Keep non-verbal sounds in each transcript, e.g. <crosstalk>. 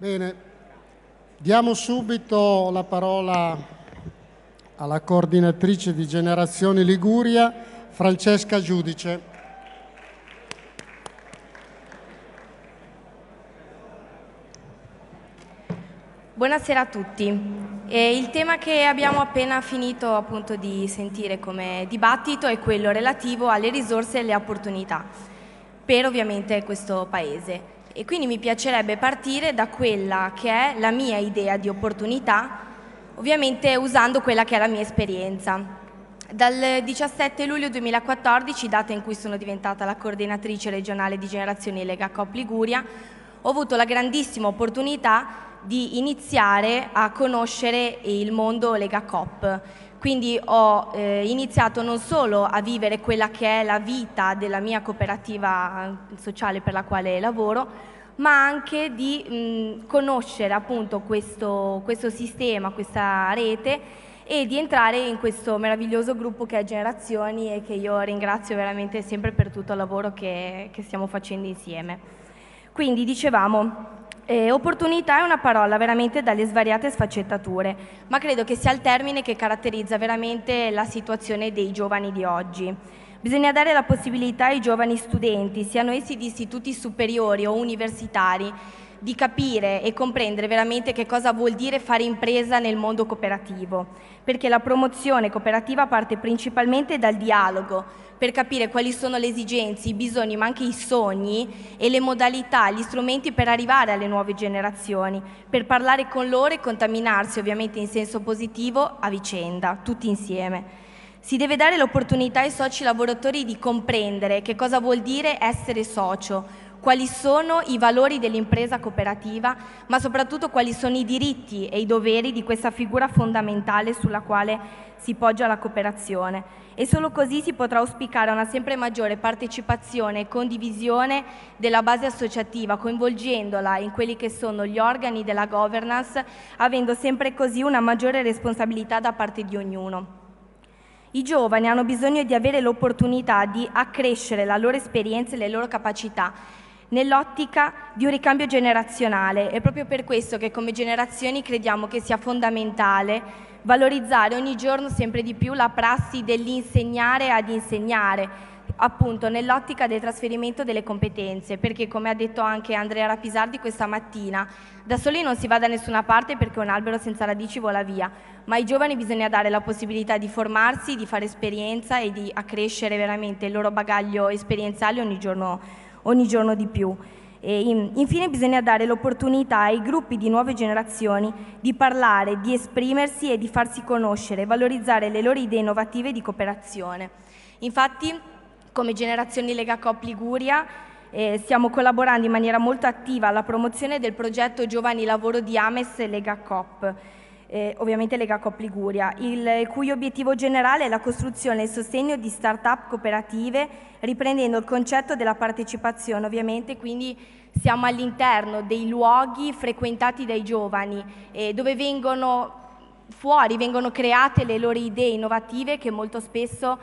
Bene, diamo subito la parola alla coordinatrice di Generazione Liguria, Francesca Giudice. Buonasera a tutti. E il tema che abbiamo appena finito appunto, di sentire come dibattito è quello relativo alle risorse e alle opportunità per ovviamente questo Paese. E quindi mi piacerebbe partire da quella che è la mia idea di opportunità, ovviamente usando quella che è la mia esperienza. Dal 17 luglio 2014, data in cui sono diventata la coordinatrice regionale di Generazioni Lega Cop Liguria, ho avuto la grandissima opportunità di iniziare a conoscere il mondo Lega Cop quindi ho eh, iniziato non solo a vivere quella che è la vita della mia cooperativa eh, sociale per la quale lavoro, ma anche di mh, conoscere appunto questo, questo sistema, questa rete e di entrare in questo meraviglioso gruppo che è Generazioni e che io ringrazio veramente sempre per tutto il lavoro che, che stiamo facendo insieme. Quindi dicevamo, eh, opportunità è una parola veramente dalle svariate sfaccettature, ma credo che sia il termine che caratterizza veramente la situazione dei giovani di oggi. Bisogna dare la possibilità ai giovani studenti, siano essi di istituti superiori o universitari, di capire e comprendere veramente che cosa vuol dire fare impresa nel mondo cooperativo, perché la promozione cooperativa parte principalmente dal dialogo, per capire quali sono le esigenze, i bisogni, ma anche i sogni e le modalità, gli strumenti per arrivare alle nuove generazioni, per parlare con loro e contaminarsi ovviamente in senso positivo a vicenda, tutti insieme. Si deve dare l'opportunità ai soci lavoratori di comprendere che cosa vuol dire essere socio, quali sono i valori dell'impresa cooperativa, ma soprattutto quali sono i diritti e i doveri di questa figura fondamentale sulla quale si poggia la cooperazione e solo così si potrà auspicare una sempre maggiore partecipazione e condivisione della base associativa, coinvolgendola in quelli che sono gli organi della governance, avendo sempre così una maggiore responsabilità da parte di ognuno. I giovani hanno bisogno di avere l'opportunità di accrescere la loro esperienza e le loro capacità nell'ottica di un ricambio generazionale. È proprio per questo che come generazioni crediamo che sia fondamentale valorizzare ogni giorno sempre di più la prassi dell'insegnare ad insegnare, appunto nell'ottica del trasferimento delle competenze, perché come ha detto anche Andrea Rapisardi questa mattina, da soli non si va da nessuna parte perché un albero senza radici vola via, ma ai giovani bisogna dare la possibilità di formarsi, di fare esperienza e di accrescere veramente il loro bagaglio esperienziale ogni giorno ogni giorno di più. In, infine bisogna dare l'opportunità ai gruppi di nuove generazioni di parlare, di esprimersi e di farsi conoscere, valorizzare le loro idee innovative di cooperazione. Infatti, come Generazioni Lega Coop Liguria, eh, stiamo collaborando in maniera molto attiva alla promozione del progetto Giovani Lavoro di Ames Lega Coop eh, ovviamente Lega Coop Liguria, il cui obiettivo generale è la costruzione e il sostegno di start-up cooperative, riprendendo il concetto della partecipazione, ovviamente, quindi siamo all'interno dei luoghi frequentati dai giovani, eh, dove vengono fuori, vengono create le loro idee innovative che molto spesso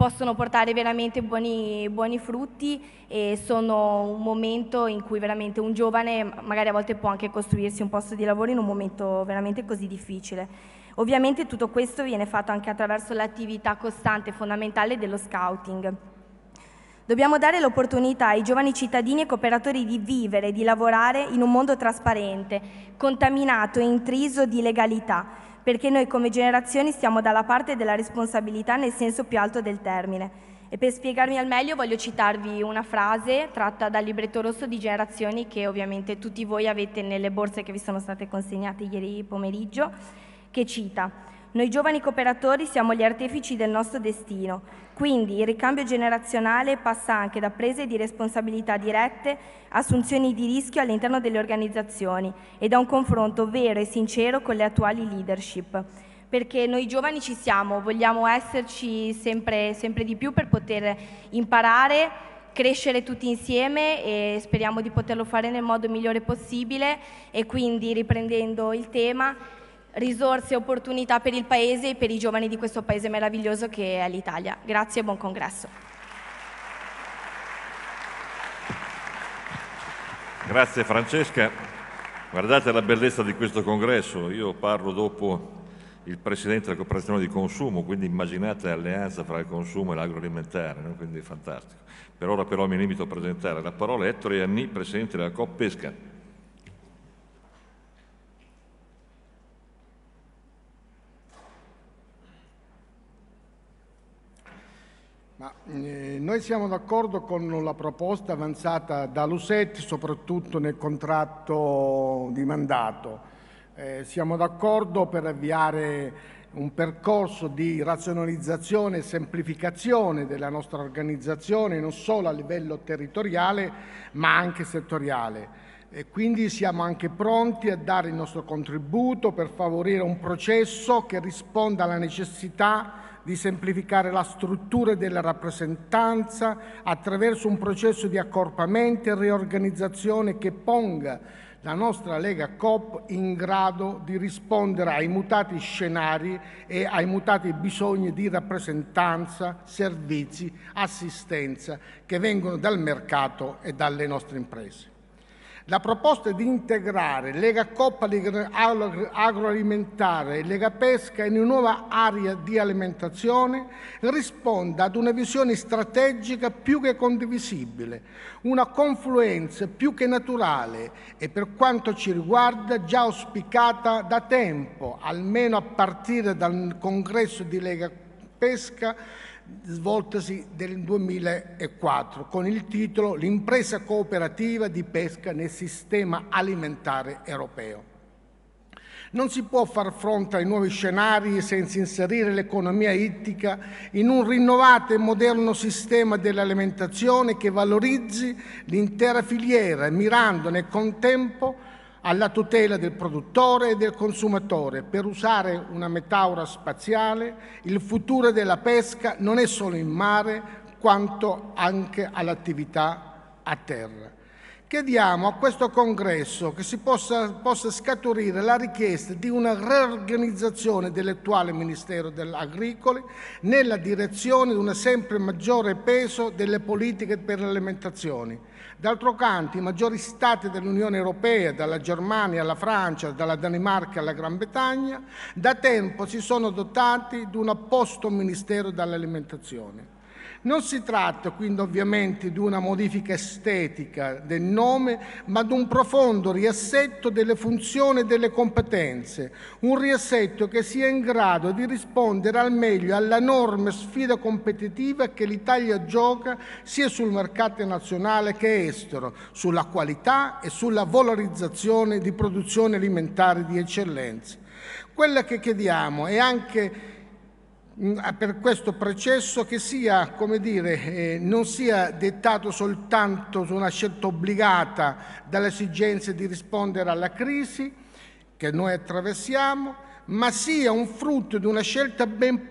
possono portare veramente buoni, buoni frutti e sono un momento in cui veramente un giovane magari a volte può anche costruirsi un posto di lavoro in un momento veramente così difficile. Ovviamente tutto questo viene fatto anche attraverso l'attività costante e fondamentale dello scouting. Dobbiamo dare l'opportunità ai giovani cittadini e cooperatori di vivere, di lavorare in un mondo trasparente, contaminato e intriso di legalità, perché noi come generazioni stiamo dalla parte della responsabilità nel senso più alto del termine. E per spiegarmi al meglio voglio citarvi una frase tratta dal libretto rosso di generazioni che ovviamente tutti voi avete nelle borse che vi sono state consegnate ieri pomeriggio, che cita noi giovani cooperatori siamo gli artefici del nostro destino, quindi il ricambio generazionale passa anche da prese di responsabilità dirette, assunzioni di rischio all'interno delle organizzazioni e da un confronto vero e sincero con le attuali leadership. Perché noi giovani ci siamo, vogliamo esserci sempre, sempre di più per poter imparare crescere tutti insieme e speriamo di poterlo fare nel modo migliore possibile e quindi riprendendo il tema risorse e opportunità per il Paese e per i giovani di questo Paese meraviglioso che è l'Italia. Grazie e buon congresso. Grazie Francesca. Guardate la bellezza di questo congresso. Io parlo dopo il Presidente della Cooperazione di Consumo, quindi immaginate l'alleanza fra il consumo e l'agroalimentare, no? quindi fantastico. Per ora però mi limito a presentare la parola a Ettore Anni, Presidente della Coppesca. Pesca. Eh, noi siamo d'accordo con la proposta avanzata da Lusetti, soprattutto nel contratto di mandato. Eh, siamo d'accordo per avviare un percorso di razionalizzazione e semplificazione della nostra organizzazione, non solo a livello territoriale, ma anche settoriale. E quindi siamo anche pronti a dare il nostro contributo per favorire un processo che risponda alla necessità di semplificare la struttura della rappresentanza attraverso un processo di accorpamento e riorganizzazione che ponga la nostra Lega COP in grado di rispondere ai mutati scenari e ai mutati bisogni di rappresentanza, servizi, assistenza che vengono dal mercato e dalle nostre imprese. La proposta di integrare Lega Coppa Agroalimentare e Lega Pesca in una nuova area di alimentazione risponde ad una visione strategica più che condivisibile, una confluenza più che naturale e per quanto ci riguarda già auspicata da tempo, almeno a partire dal congresso di Lega Pesca svoltasi nel 2004 con il titolo L'impresa cooperativa di pesca nel sistema alimentare europeo. Non si può far fronte ai nuovi scenari senza inserire l'economia ittica in un rinnovato e moderno sistema dell'alimentazione che valorizzi l'intera filiera, mirando nel contempo a alla tutela del produttore e del consumatore. Per usare una metafora spaziale, il futuro della pesca non è solo in mare, quanto anche all'attività a terra. Chiediamo a questo congresso che si possa, possa scaturire la richiesta di una riorganizzazione dell'attuale Ministero dell'Agricole nella direzione di un sempre maggiore peso delle politiche per le alimentazioni. D'altro canto, i maggiori stati dell'Unione Europea, dalla Germania alla Francia, dalla Danimarca alla Gran Bretagna, da tempo si sono dotati di un apposto Ministero dell'Alimentazione non si tratta quindi ovviamente di una modifica estetica del nome, ma di un profondo riassetto delle funzioni e delle competenze, un riassetto che sia in grado di rispondere al meglio all'enorme sfida competitiva che l'Italia gioca sia sul mercato nazionale che estero, sulla qualità e sulla valorizzazione di produzioni alimentari di eccellenza. Quella che chiediamo è anche Mm, ah, per questo processo che sia, dire, eh, non sia dettato soltanto su una scelta obbligata dall'esigenza di rispondere alla crisi che noi attraversiamo, ma sia un frutto di una scelta ben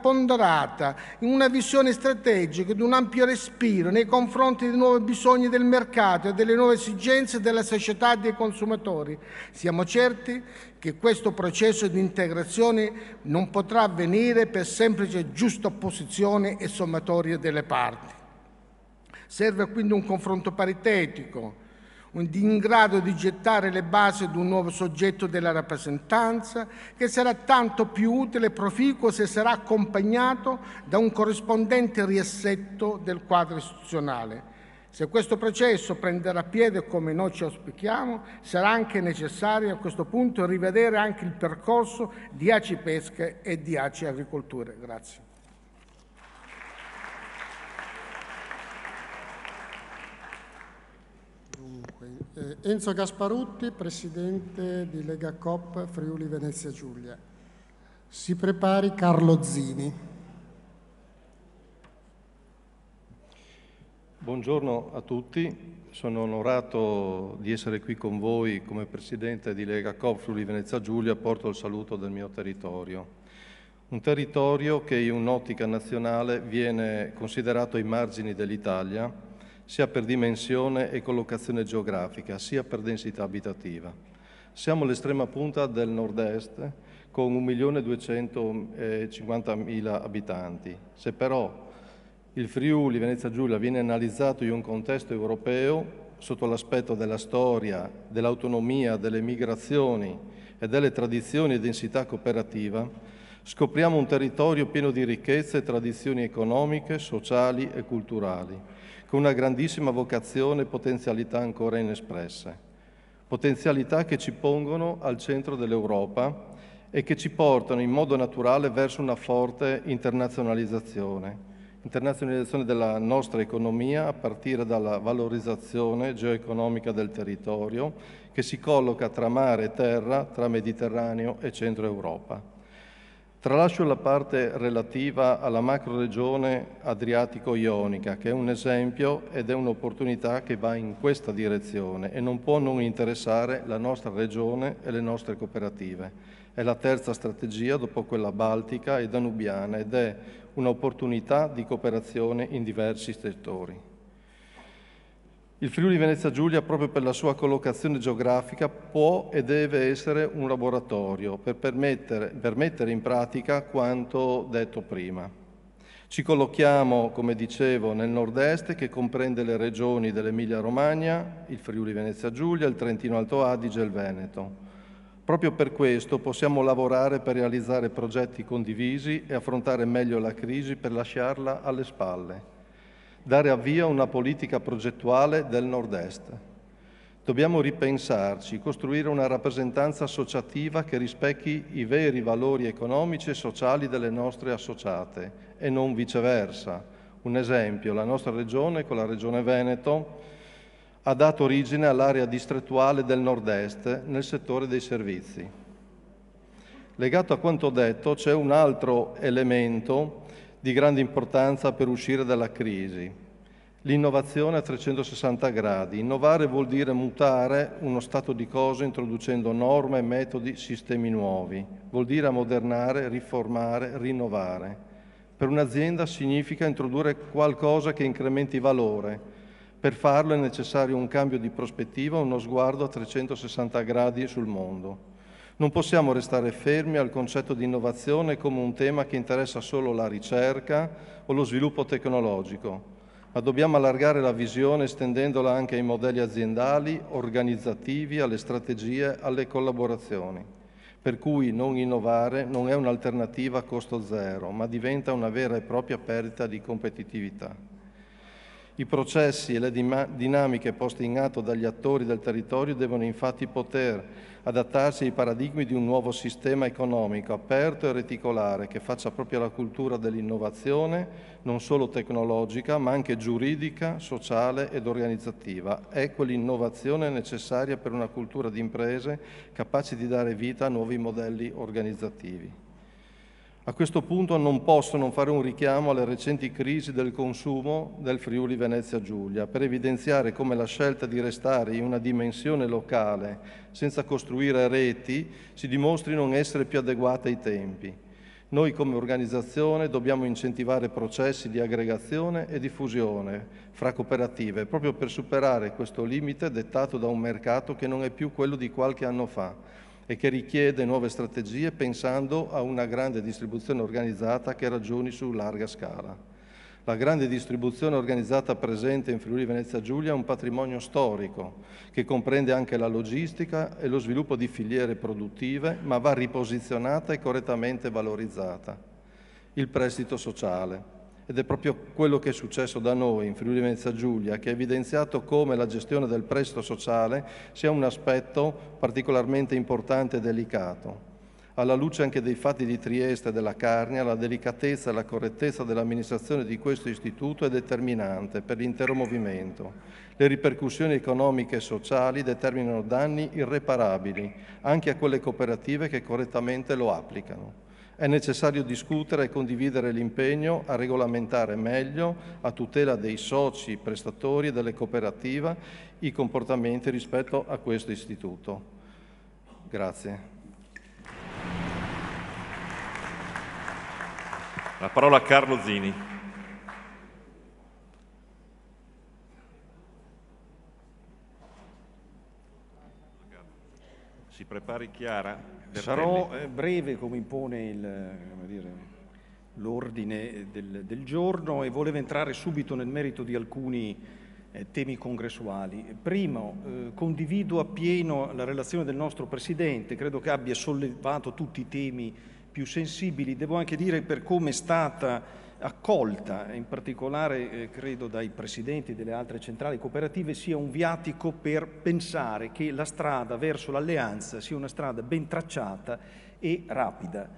ponderata, in una visione strategica, di un ampio respiro nei confronti dei nuovi bisogni del mercato e delle nuove esigenze della società e dei consumatori. Siamo certi che questo processo di integrazione non potrà avvenire per semplice giusta opposizione e sommatoria delle parti. Serve quindi un confronto paritetico, in grado di gettare le basi di un nuovo soggetto della rappresentanza che sarà tanto più utile e proficuo se sarà accompagnato da un corrispondente riassetto del quadro istituzionale. Se questo processo prenderà piede come noi ci auspichiamo, sarà anche necessario a questo punto rivedere anche il percorso di ACI Pesca e di ACI Agricoltura. Grazie. eh, Enzo Gasparutti, presidente di Lega Cop Friuli Venezia Giulia. Si prepari Carlo Zini. Buongiorno a tutti, sono onorato di essere qui con voi come presidente di Lega Cop Friuli Venezia Giulia, porto il saluto del mio territorio. Un territorio che in un'ottica nazionale viene considerato ai margini dell'Italia, sia per dimensione e collocazione geografica, sia per densità abitativa. Siamo all'estrema punta del nord-est con 1.250.000 eh, abitanti. Se però il Friuli Venezia Giulia viene analizzato in un contesto europeo sotto l'aspetto della storia, dell'autonomia, delle migrazioni e delle tradizioni e densità cooperativa, scopriamo un territorio pieno di ricchezze e tradizioni economiche, sociali e culturali con una grandissima vocazione e potenzialità ancora inespresse. Potenzialità che ci pongono al centro dell'Europa e che ci portano in modo naturale verso una forte internazionalizzazione. Internazionalizzazione della nostra economia a partire dalla valorizzazione geoeconomica del territorio che si colloca tra mare e terra, tra Mediterraneo e Centro Europa. Tralascio la parte relativa alla macroregione adriatico-ionica, che è un esempio ed è un'opportunità che va in questa direzione e non può non interessare la nostra regione e le nostre cooperative. È la terza strategia dopo quella baltica e danubiana ed è un'opportunità di cooperazione in diversi settori. Il Friuli Venezia Giulia, proprio per la sua collocazione geografica, può e deve essere un laboratorio per, per mettere in pratica quanto detto prima. Ci collochiamo, come dicevo, nel nord-est che comprende le regioni dell'Emilia-Romagna, il Friuli Venezia Giulia, il Trentino Alto Adige e il Veneto. Proprio per questo possiamo lavorare per realizzare progetti condivisi e affrontare meglio la crisi per lasciarla alle spalle dare avvio a una politica progettuale del Nord-Est. Dobbiamo ripensarci, costruire una rappresentanza associativa che rispecchi i veri valori economici e sociali delle nostre associate e non viceversa. Un esempio, la nostra regione con la regione Veneto ha dato origine all'area distrettuale del nord-est nel settore dei servizi. Legato a quanto detto c'è un altro elemento di grande importanza per uscire dalla crisi. L'innovazione a 360 gradi. Innovare vuol dire mutare uno stato di cose introducendo norme, metodi, sistemi nuovi. Vuol dire ammodernare, riformare, rinnovare. Per un'azienda significa introdurre qualcosa che incrementi valore. Per farlo è necessario un cambio di prospettiva, uno sguardo a 360 gradi sul mondo. Non possiamo restare fermi al concetto di innovazione come un tema che interessa solo la ricerca o lo sviluppo tecnologico, ma dobbiamo allargare la visione estendendola anche ai modelli aziendali, organizzativi, alle strategie, alle collaborazioni. Per cui non innovare non è un'alternativa a costo zero, ma diventa una vera e propria perdita di competitività. I processi e le dinamiche poste in atto dagli attori del territorio devono infatti poter adattarsi ai paradigmi di un nuovo sistema economico aperto e reticolare che faccia proprio la cultura dell'innovazione, non solo tecnologica, ma anche giuridica, sociale ed organizzativa. Ecco l'innovazione necessaria per una cultura di imprese capace di dare vita a nuovi modelli organizzativi. A questo punto non posso non fare un richiamo alle recenti crisi del consumo del Friuli Venezia Giulia per evidenziare come la scelta di restare in una dimensione locale senza costruire reti si dimostri non essere più adeguata ai tempi. Noi come organizzazione dobbiamo incentivare processi di aggregazione e diffusione fra cooperative proprio per superare questo limite dettato da un mercato che non è più quello di qualche anno fa e che richiede nuove strategie pensando a una grande distribuzione organizzata che ragioni su larga scala. La grande distribuzione organizzata presente in Friuli Venezia Giulia è un patrimonio storico che comprende anche la logistica e lo sviluppo di filiere produttive, ma va riposizionata e correttamente valorizzata. Il prestito sociale ed è proprio quello che è successo da noi in Friuli Venezia Giulia, che ha evidenziato come la gestione del prestito sociale sia un aspetto particolarmente importante e delicato. Alla luce anche dei fatti di Trieste e della Carnia, la delicatezza e la correttezza dell'amministrazione di questo istituto è determinante per l'intero movimento. Le ripercussioni economiche e sociali determinano danni irreparabili anche a quelle cooperative che correttamente lo applicano. È necessario discutere e condividere l'impegno a regolamentare meglio, a tutela dei soci, prestatori e delle cooperative, i comportamenti rispetto a questo istituto. Grazie. La parola a Carlo Zini. Si prepari Chiara. Sarò eh, breve come impone il, come dire, l'ordine del, del, giorno e volevo entrare subito nel merito di alcuni eh, temi congressuali. Primo, eh, condivido appieno la relazione del nostro Presidente, credo che abbia sollevato tutti i temi più sensibili. Devo anche dire per come è stata accolta, in particolare eh, credo dai presidenti delle altre centrali cooperative, sia un viatico per pensare che la strada verso l'alleanza sia una strada ben tracciata e rapida.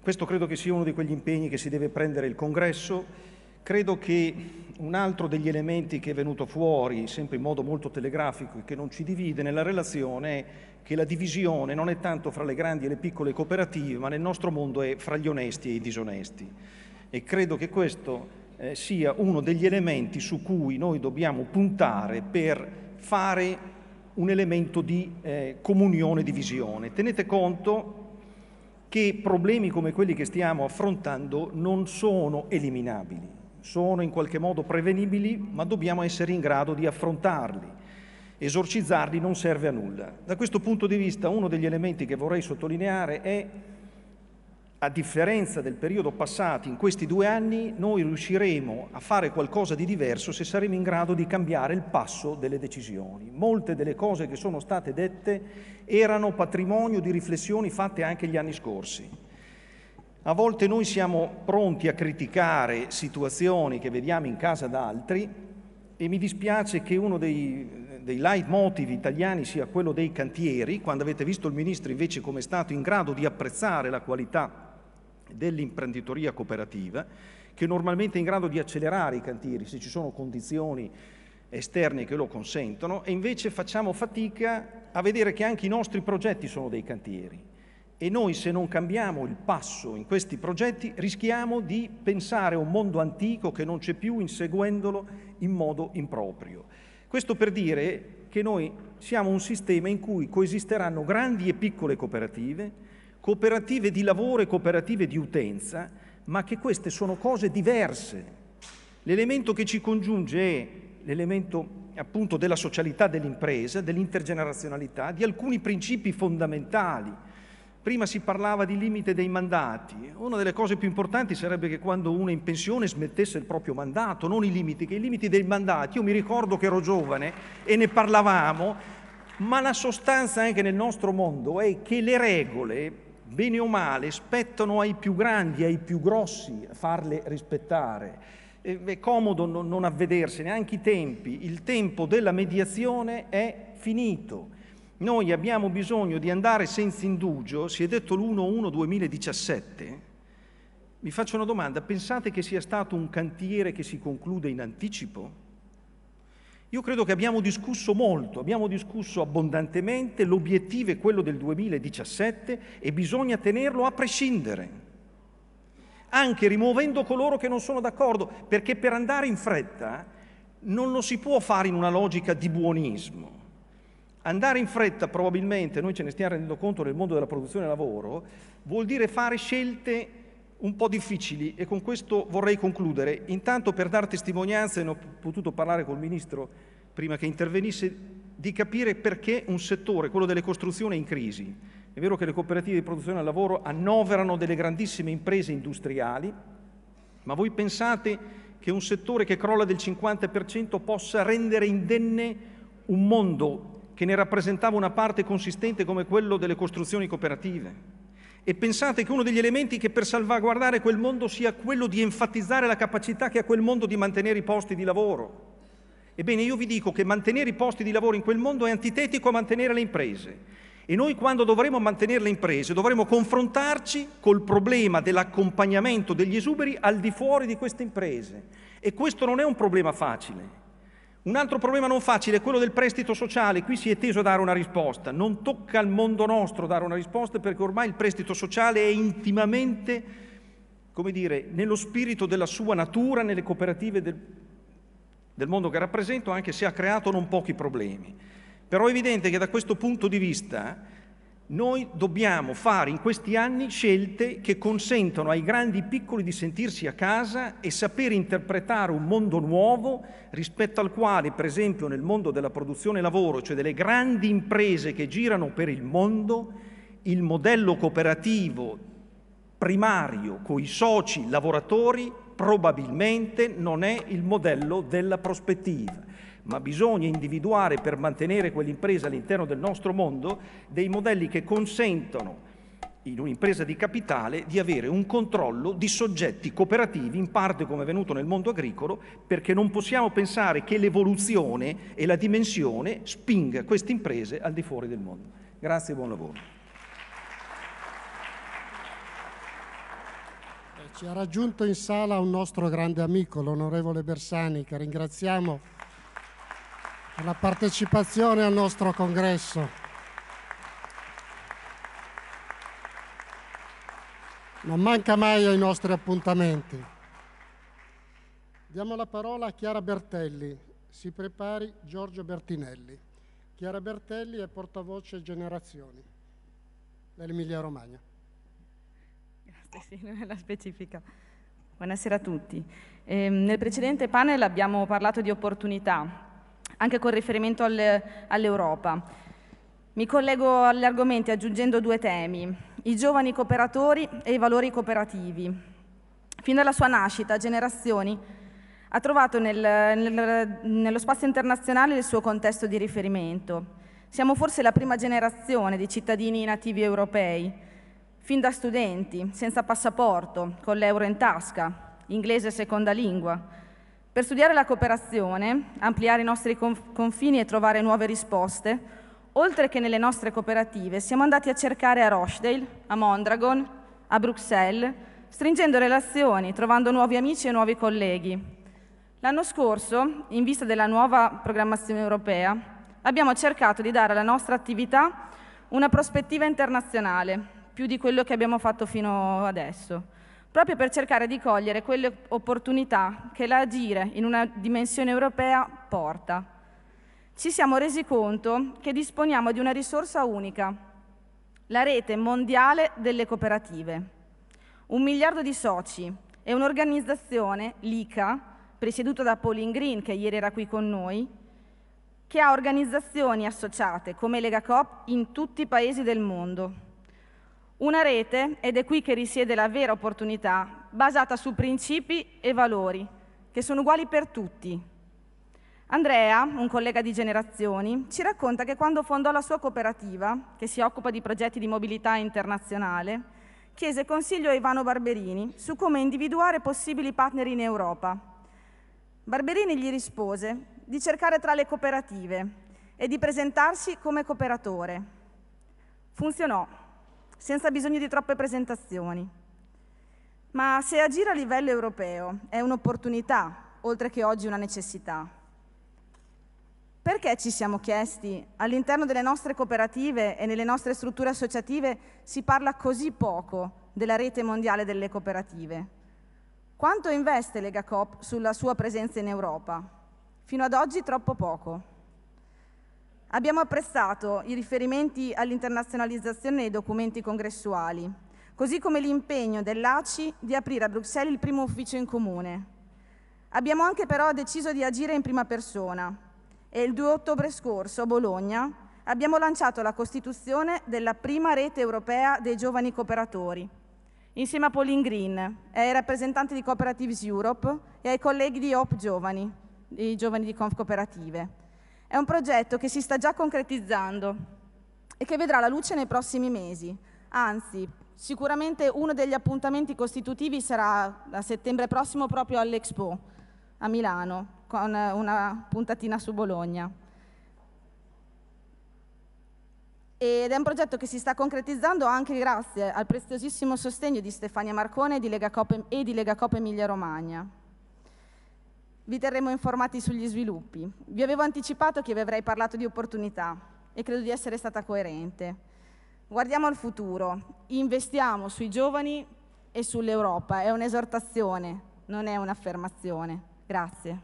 Questo credo che sia uno di quegli impegni che si deve prendere il Congresso. Credo che un altro degli elementi che è venuto fuori, sempre in modo molto telegrafico e che non ci divide nella relazione, è che la divisione non è tanto fra le grandi e le piccole cooperative, ma nel nostro mondo è fra gli onesti e i disonesti e credo che questo eh, sia uno degli elementi su cui noi dobbiamo puntare per fare un elemento di eh, comunione di visione. Tenete conto che problemi come quelli che stiamo affrontando non sono eliminabili, sono in qualche modo prevenibili, ma dobbiamo essere in grado di affrontarli. Esorcizzarli non serve a nulla. Da questo punto di vista uno degli elementi che vorrei sottolineare è a differenza del periodo passato, in questi due anni noi riusciremo a fare qualcosa di diverso se saremo in grado di cambiare il passo delle decisioni. Molte delle cose che sono state dette erano patrimonio di riflessioni fatte anche gli anni scorsi. A volte noi siamo pronti a criticare situazioni che vediamo in casa da altri e mi dispiace che uno dei dei leitmotiv italiani sia quello dei cantieri, quando avete visto il ministro invece come è stato in grado di apprezzare la qualità dell'imprenditoria cooperativa, che normalmente è in grado di accelerare i cantieri se ci sono condizioni esterne che lo consentono, e invece facciamo fatica a vedere che anche i nostri progetti sono dei cantieri. E noi se non cambiamo il passo in questi progetti rischiamo di pensare a un mondo antico che non c'è più inseguendolo in modo improprio. Questo per dire che noi siamo un sistema in cui coesisteranno grandi e piccole cooperative, cooperative di lavoro e cooperative di utenza, ma che queste sono cose diverse. L'elemento che ci congiunge è l'elemento appunto della socialità dell'impresa, dell'intergenerazionalità, di alcuni principi fondamentali. Prima si parlava di limite dei mandati. Una delle cose più importanti sarebbe che quando uno è in pensione smettesse il proprio mandato, non i limiti, che i limiti dei mandati, io mi ricordo che ero giovane e ne parlavamo, ma la sostanza anche nel nostro mondo è che le regole bene o male, spettano ai più grandi, ai più grossi farle rispettare. È comodo non avvedersene, anche i tempi. Il tempo della mediazione è finito. Noi abbiamo bisogno di andare senza indugio, si è detto l'1-1-2017. Vi faccio una domanda, pensate che sia stato un cantiere che si conclude in anticipo? Io credo che abbiamo discusso molto, abbiamo discusso abbondantemente, l'obiettivo è quello del 2017 e bisogna tenerlo a prescindere, anche rimuovendo coloro che non sono d'accordo, perché per andare in fretta non lo si può fare in una logica di buonismo. Andare in fretta probabilmente, noi ce ne stiamo rendendo conto nel mondo della produzione e lavoro, vuol dire fare scelte un po' difficili e con questo vorrei concludere. Intanto per dar testimonianza, e ne ho potuto parlare col Ministro prima che intervenisse, di capire perché un settore, quello delle costruzioni, è in crisi. È vero che le cooperative di produzione al lavoro annoverano delle grandissime imprese industriali, ma voi pensate che un settore che crolla del 50% possa rendere indenne un mondo che ne rappresentava una parte consistente come quello delle costruzioni cooperative? E pensate che uno degli elementi che per salvaguardare quel mondo sia quello di enfatizzare la capacità che ha quel mondo di mantenere i posti di lavoro. Ebbene, io vi dico che mantenere i posti di lavoro in quel mondo è antitetico a mantenere le imprese. E noi quando dovremo mantenere le imprese dovremo confrontarci col problema dell'accompagnamento degli esuberi al di fuori di queste imprese. E questo non è un problema facile. Un altro problema non facile è quello del prestito sociale. Qui si è teso a dare una risposta. Non tocca al mondo nostro dare una risposta perché ormai il prestito sociale è intimamente, come dire, nello spirito della sua natura, nelle cooperative del, del mondo che rappresento, anche se ha creato non pochi problemi. Però è evidente che da questo punto di vista noi dobbiamo fare in questi anni scelte che consentano ai grandi e piccoli di sentirsi a casa e sapere interpretare un mondo nuovo rispetto al quale, per esempio, nel mondo della produzione lavoro, cioè delle grandi imprese che girano per il mondo, il modello cooperativo primario con i soci lavoratori probabilmente non è il modello della prospettiva, ma bisogna individuare per mantenere quell'impresa all'interno del nostro mondo dei modelli che consentono in un'impresa di capitale di avere un controllo di soggetti cooperativi, in parte come è venuto nel mondo agricolo, perché non possiamo pensare che l'evoluzione e la dimensione spinga queste imprese al di fuori del mondo. Grazie e buon lavoro. Ci ha raggiunto in sala un nostro grande amico, l'onorevole Bersani, che ringraziamo per la partecipazione al nostro congresso. Non manca mai ai nostri appuntamenti. Diamo la parola a Chiara Bertelli. Si prepari Giorgio Bertinelli. Chiara Bertelli è portavoce Generazioni dell'Emilia Romagna parte, <laughs> sì, nella specifica. Buonasera a tutti. Eh, nel precedente panel abbiamo parlato di opportunità, anche con riferimento al, all'Europa. Mi collego agli argomenti aggiungendo due temi, i giovani cooperatori e i valori cooperativi. Fin dalla sua nascita, Generazioni ha trovato nel, nel, nello spazio internazionale il suo contesto di riferimento. Siamo forse la prima generazione di cittadini nativi europei fin da studenti, senza passaporto, con l'euro in tasca, inglese seconda lingua, per studiare la cooperazione, ampliare i nostri confini e trovare nuove risposte, oltre che nelle nostre cooperative, siamo andati a cercare a Rochdale, a Mondragon, a Bruxelles, stringendo relazioni, trovando nuovi amici e nuovi colleghi. L'anno scorso, in vista della nuova programmazione europea, abbiamo cercato di dare alla nostra attività una prospettiva internazionale, più di quello che abbiamo fatto fino adesso, proprio per cercare di cogliere quelle opportunità che l'agire in una dimensione europea porta. Ci siamo resi conto che disponiamo di una risorsa unica, la rete mondiale delle cooperative, un miliardo di soci e un'organizzazione, l'ICA, presieduta da Pauline Green, che ieri era qui con noi, che ha organizzazioni associate come Lega Coop in tutti i paesi del mondo. Una rete, ed è qui che risiede la vera opportunità, basata su principi e valori, che sono uguali per tutti. Andrea, un collega di generazioni, ci racconta che quando fondò la sua cooperativa, che si occupa di progetti di mobilità internazionale, chiese consiglio a Ivano Barberini su come individuare possibili partner in Europa. Barberini gli rispose di cercare tra le cooperative e di presentarsi come cooperatore. Funzionò senza bisogno di troppe presentazioni. Ma se agire a livello europeo è un'opportunità, oltre che oggi una necessità, perché ci siamo chiesti, all'interno delle nostre cooperative e nelle nostre strutture associative si parla così poco della rete mondiale delle cooperative? Quanto investe Lega Coop sulla sua presenza in Europa? Fino ad oggi troppo poco. Abbiamo apprezzato i riferimenti all'internazionalizzazione dei documenti congressuali, così come l'impegno dell'ACI di aprire a Bruxelles il primo ufficio in comune. Abbiamo anche però deciso di agire in prima persona e il 2 ottobre scorso a Bologna abbiamo lanciato la costituzione della prima rete europea dei giovani cooperatori, insieme a Pauline Green ai rappresentanti di Cooperatives Europe e ai colleghi di OP Giovani, i giovani di Conf Cooperative è un progetto che si sta già concretizzando e che vedrà la luce nei prossimi mesi. Anzi, sicuramente uno degli appuntamenti costitutivi sarà a settembre prossimo proprio all'Expo a Milano, con una puntatina su Bologna. Ed è un progetto che si sta concretizzando anche grazie al preziosissimo sostegno di Stefania Marcone e di Lega Coppa Emilia Romagna. Vi terremo informati sugli sviluppi. Vi avevo anticipato che vi avrei parlato di opportunità e credo di essere stata coerente. Guardiamo al futuro, investiamo sui giovani e sull'Europa. È un'esortazione, non è un'affermazione. Grazie.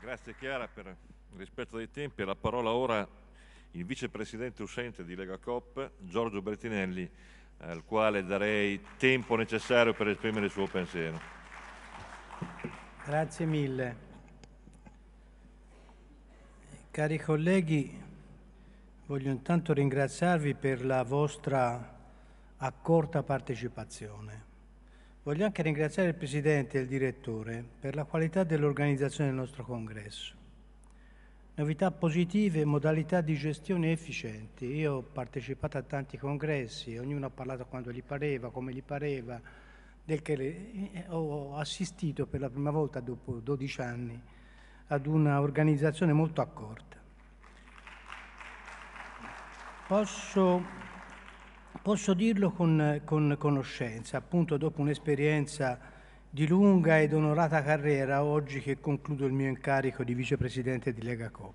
Grazie Chiara per il rispetto dei tempi. La parola ora il vicepresidente uscente di Lega Cop, Giorgio Bertinelli, al quale darei tempo necessario per esprimere il suo pensiero. Grazie mille. Cari colleghi, voglio intanto ringraziarvi per la vostra accorta partecipazione. Voglio anche ringraziare il Presidente e il Direttore per la qualità dell'organizzazione del nostro congresso. Novità positive modalità di gestione efficienti. Io ho partecipato a tanti congressi, ognuno ha parlato quando gli pareva, come gli pareva, che eh, ho assistito per la prima volta dopo 12 anni ad un'organizzazione molto accorta. Posso, posso dirlo con, con conoscenza, appunto dopo un'esperienza di lunga ed onorata carriera oggi che concludo il mio incarico di vicepresidente di Lega Coop.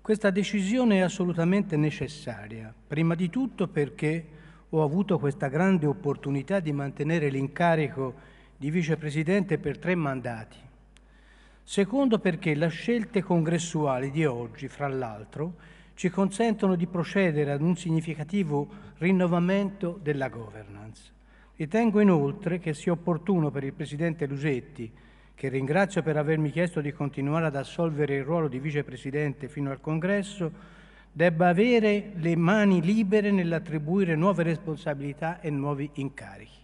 Questa decisione è assolutamente necessaria, prima di tutto perché ho avuto questa grande opportunità di mantenere l'incarico di vicepresidente per tre mandati. Secondo perché le scelte congressuali di oggi, fra l'altro, ci consentono di procedere ad un significativo rinnovamento della governance. Ritengo inoltre che sia opportuno per il Presidente Lusetti, che ringrazio per avermi chiesto di continuare ad assolvere il ruolo di Vicepresidente fino al Congresso, debba avere le mani libere nell'attribuire nuove responsabilità e nuovi incarichi.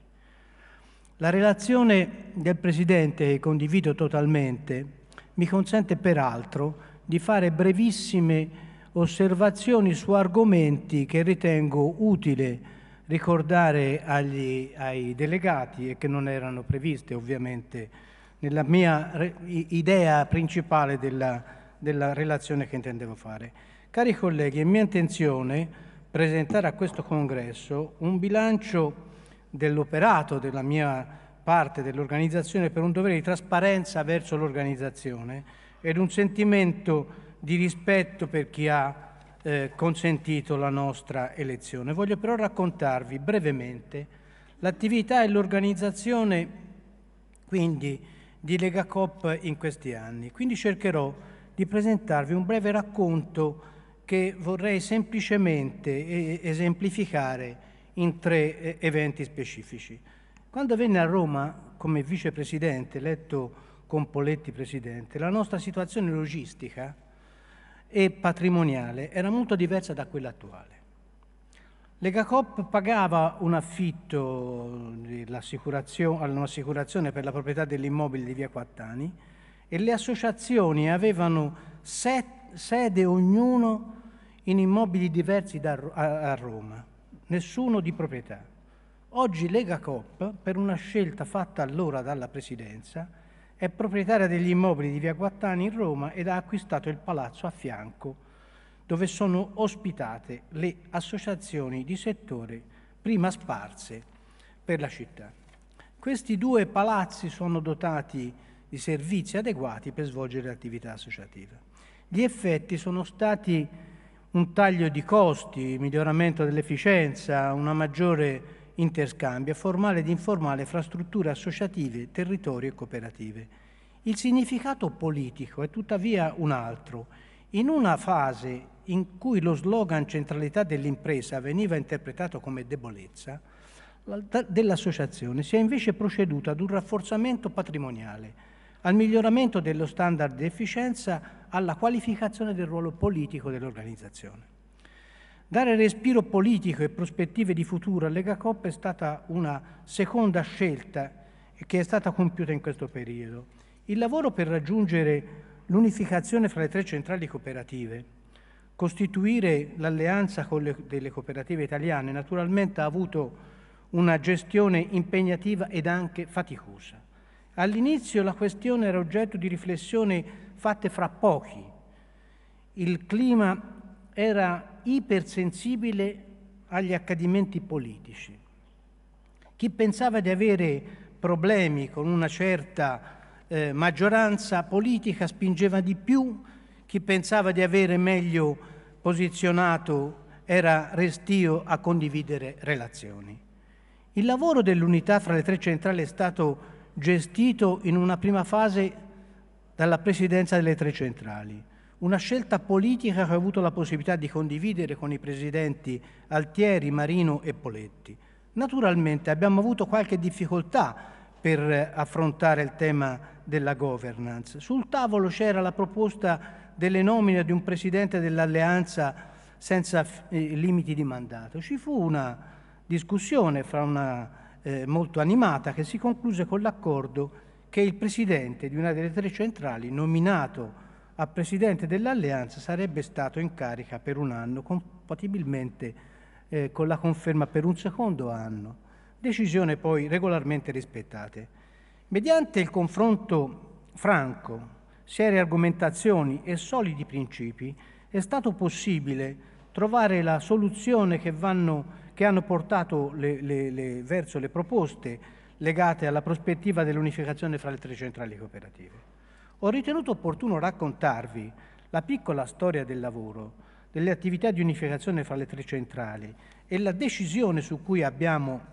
La relazione del Presidente, che condivido totalmente, mi consente peraltro di fare brevissime osservazioni su argomenti che ritengo utile ricordare agli, ai delegati e che non erano previste ovviamente nella mia re, idea principale della, della relazione che intendevo fare. Cari colleghi, è mia intenzione presentare a questo congresso un bilancio dell'operato della mia parte dell'organizzazione per un dovere di trasparenza verso l'organizzazione ed un sentimento di rispetto per chi ha eh, consentito la nostra elezione. Voglio però raccontarvi brevemente l'attività e l'organizzazione quindi di Lega Cop in questi anni. Quindi cercherò di presentarvi un breve racconto che vorrei semplicemente eh, esemplificare in tre eh, eventi specifici. Quando venne a Roma come vicepresidente, eletto con Poletti presidente, la nostra situazione logistica e patrimoniale era molto diversa da quella attuale. Legacop pagava un affitto all'assicurazione per la proprietà dell'immobile di via Quattani e le associazioni avevano set, sede ognuno in immobili diversi da, a, a Roma, nessuno di proprietà. Oggi Legacop, per una scelta fatta allora dalla Presidenza, è proprietaria degli immobili di via Guattani in Roma ed ha acquistato il palazzo a fianco dove sono ospitate le associazioni di settore prima sparse per la città. Questi due palazzi sono dotati di servizi adeguati per svolgere l'attività associativa. Gli effetti sono stati un taglio di costi, miglioramento dell'efficienza, una maggiore interscambio formale ed informale fra strutture associative, territori e cooperative. Il significato politico è tuttavia un altro. In una fase in cui lo slogan centralità dell'impresa veniva interpretato come debolezza dell'associazione, si è invece proceduto ad un rafforzamento patrimoniale, al miglioramento dello standard di efficienza, alla qualificazione del ruolo politico dell'organizzazione. Dare respiro politico e prospettive di futuro a Lega Coppa è stata una seconda scelta che è stata compiuta in questo periodo. Il lavoro per raggiungere l'unificazione fra le tre centrali cooperative, costituire l'alleanza con delle cooperative italiane, naturalmente ha avuto una gestione impegnativa ed anche faticosa. All'inizio la questione era oggetto di riflessioni fatte fra pochi. Il clima era ipersensibile agli accadimenti politici. Chi pensava di avere problemi con una certa eh, maggioranza politica spingeva di più, chi pensava di avere meglio posizionato era restio a condividere relazioni. Il lavoro dell'unità fra le tre centrali è stato gestito in una prima fase dalla presidenza delle tre centrali. Una scelta politica che ho avuto la possibilità di condividere con i presidenti Altieri, Marino e Poletti. Naturalmente abbiamo avuto qualche difficoltà per affrontare il tema della governance. Sul tavolo c'era la proposta delle nomine di un presidente dell'alleanza senza eh, limiti di mandato. Ci fu una discussione una, eh, molto animata che si concluse con l'accordo che il presidente di una delle tre centrali, nominato a presidente dell'alleanza sarebbe stato in carica per un anno, compatibilmente eh, con la conferma per un secondo anno, decisione poi regolarmente rispettate. Mediante il confronto franco, serie argomentazioni e solidi principi, è stato possibile trovare la soluzione che, vanno, che hanno portato le, le, le, verso le proposte legate alla prospettiva dell'unificazione fra le tre centrali cooperative ho ritenuto opportuno raccontarvi la piccola storia del lavoro, delle attività di unificazione fra le tre centrali e la decisione su cui abbiamo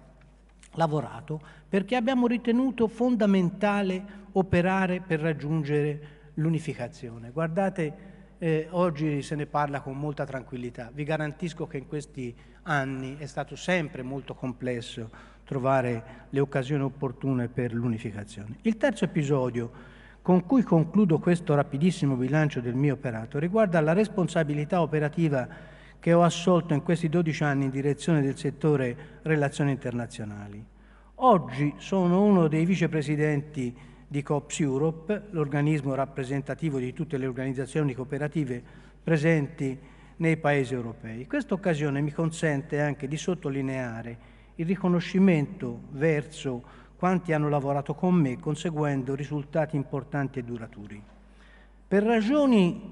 lavorato perché abbiamo ritenuto fondamentale operare per raggiungere l'unificazione. Guardate, eh, oggi se ne parla con molta tranquillità. Vi garantisco che in questi anni è stato sempre molto complesso trovare le occasioni opportune per l'unificazione. Il terzo episodio con cui concludo questo rapidissimo bilancio del mio operato, riguarda la responsabilità operativa che ho assolto in questi 12 anni in direzione del settore relazioni internazionali. Oggi sono uno dei vicepresidenti di COPS Europe, l'organismo rappresentativo di tutte le organizzazioni cooperative presenti nei paesi europei. Questa occasione mi consente anche di sottolineare il riconoscimento verso quanti hanno lavorato con me, conseguendo risultati importanti e duraturi. Per ragioni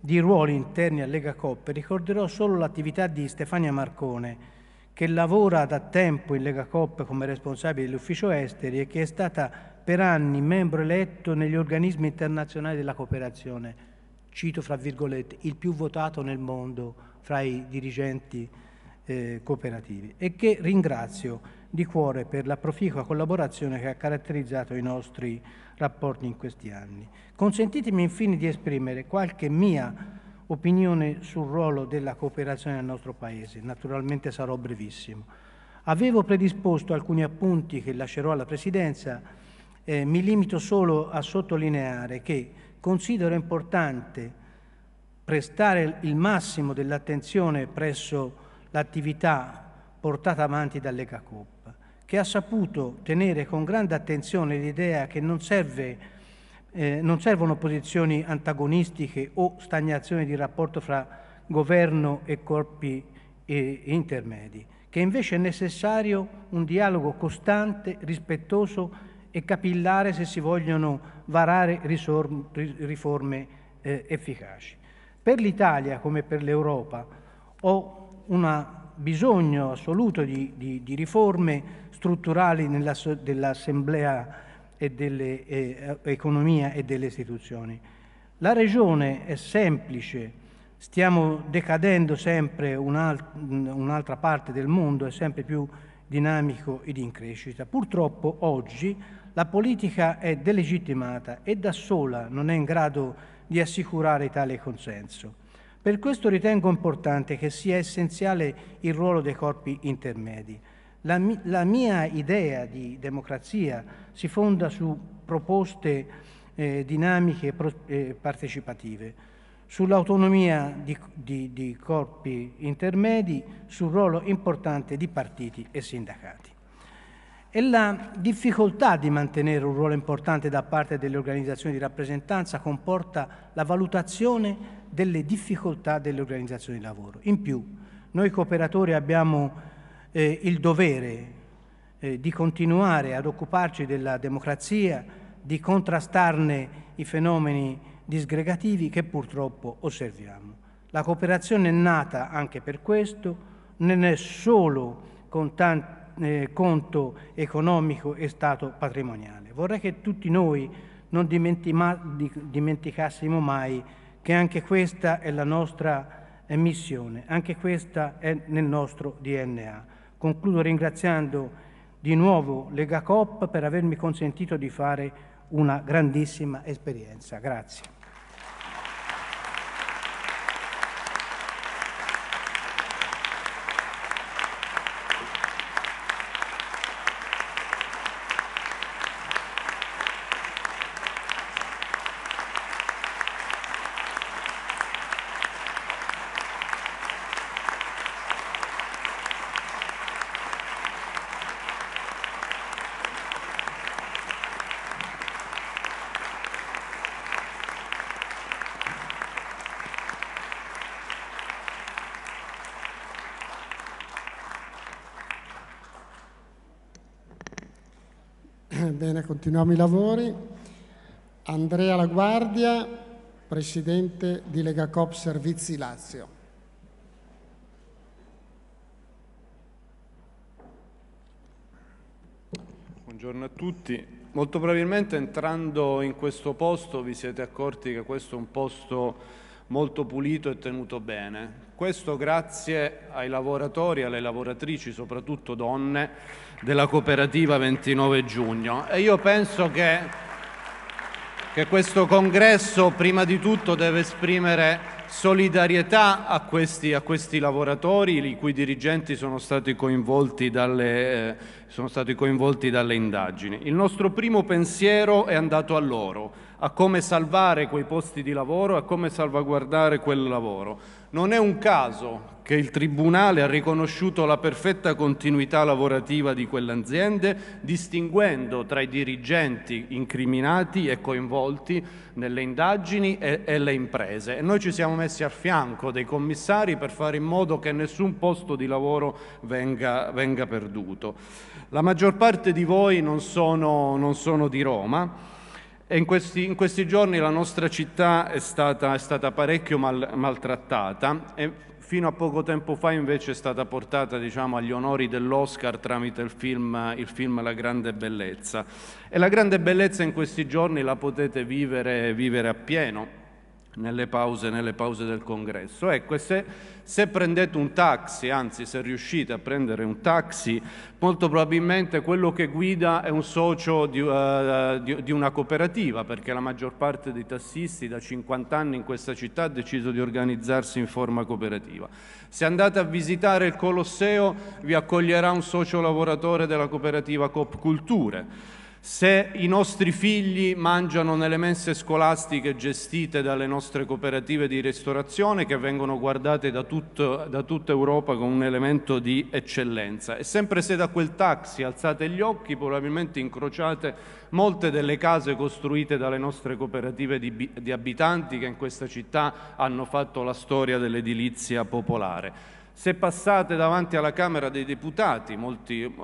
di ruoli interni a Lega Coop ricorderò solo l'attività di Stefania Marcone, che lavora da tempo in Lega Coop come responsabile dell'ufficio esteri e che è stata per anni membro eletto negli organismi internazionali della cooperazione, cito fra virgolette, il più votato nel mondo fra i dirigenti eh, cooperativi e che ringrazio di cuore per la proficua collaborazione che ha caratterizzato i nostri rapporti in questi anni. Consentitemi infine di esprimere qualche mia opinione sul ruolo della cooperazione nel nostro Paese, naturalmente sarò brevissimo. Avevo predisposto alcuni appunti che lascerò alla Presidenza, eh, mi limito solo a sottolineare che considero importante prestare il massimo dell'attenzione presso l'attività portata avanti da Lega Coop, che ha saputo tenere con grande attenzione l'idea che non, serve, eh, non servono posizioni antagonistiche o stagnazione di rapporto fra governo e corpi eh, intermedi, che invece è necessario un dialogo costante, rispettoso e capillare se si vogliono varare riforme eh, efficaci. Per l'Italia, come per l'Europa, ho una bisogno assoluto di, di, di riforme strutturali dell'Assemblea e dell'economia eh, e delle istituzioni. La regione è semplice, stiamo decadendo sempre un'alt- un'altra parte del mondo, è sempre più dinamico ed in crescita. Purtroppo oggi la politica è delegittimata e da sola non è in grado di assicurare tale consenso. Per questo ritengo importante che sia essenziale il ruolo dei corpi intermedi. La, mi, la mia idea di democrazia si fonda su proposte eh, dinamiche e eh, partecipative, sull'autonomia di, di, di corpi intermedi, sul ruolo importante di partiti e sindacati e la difficoltà di mantenere un ruolo importante da parte delle organizzazioni di rappresentanza comporta la valutazione delle difficoltà delle organizzazioni di lavoro. In più, noi cooperatori abbiamo eh, il dovere eh, di continuare ad occuparci della democrazia, di contrastarne i fenomeni disgregativi che purtroppo osserviamo. La cooperazione è nata anche per questo, non è solo con tanti eh, conto economico e stato patrimoniale. Vorrei che tutti noi non dimenticassimo mai che anche questa è la nostra missione, anche questa è nel nostro DNA. Concludo ringraziando di nuovo Lega Coop per avermi consentito di fare una grandissima esperienza. Grazie. Bene, continuiamo i lavori. Andrea Laguardia, presidente di Legacop Servizi Lazio. Buongiorno a tutti. Molto probabilmente entrando in questo posto vi siete accorti che questo è un posto molto pulito e tenuto bene. Questo grazie ai lavoratori alle lavoratrici, soprattutto donne, della cooperativa 29 giugno. E io penso che, che questo congresso prima di tutto deve esprimere solidarietà a questi, a questi, lavoratori i cui dirigenti sono stati, dalle, eh, sono stati coinvolti dalle indagini. Il nostro primo pensiero è andato a loro a come salvare quei posti di lavoro, a come salvaguardare quel lavoro. Non è un caso che il Tribunale ha riconosciuto la perfetta continuità lavorativa di quelle aziende, distinguendo tra i dirigenti incriminati e coinvolti nelle indagini e, e, le imprese. E noi ci siamo messi a fianco dei commissari per fare in modo che nessun posto di lavoro venga, venga perduto. La maggior parte di voi non sono, non sono di Roma in questi, in questi, giorni la nostra città è stata, è stata parecchio mal, maltrattata e fino a poco tempo fa invece è stata portata diciamo, agli onori dell'Oscar tramite il film, il film, La Grande Bellezza. E la Grande Bellezza in questi giorni la potete vivere, vivere appieno nelle pause, nelle pause del congresso. Ecco, se, se, prendete un taxi, anzi se riuscite a prendere un taxi, molto probabilmente quello che guida è un socio di, uh, di, di una cooperativa, perché la maggior parte dei tassisti da 50 anni in questa città ha deciso di organizzarsi in forma cooperativa. Se andate a visitare il Colosseo vi accoglierà un socio lavoratore della cooperativa Cop Culture se i nostri figli mangiano nelle messe scolastiche gestite dalle nostre cooperative di ristorazione che vengono guardate da, tutto, da tutta Europa come un elemento di eccellenza. E sempre se da quel taxi alzate gli occhi probabilmente incrociate molte delle case costruite dalle nostre cooperative di, di abitanti che in questa città hanno fatto la storia dell'edilizia popolare. Se passate davanti alla Camera dei Deputati, molti,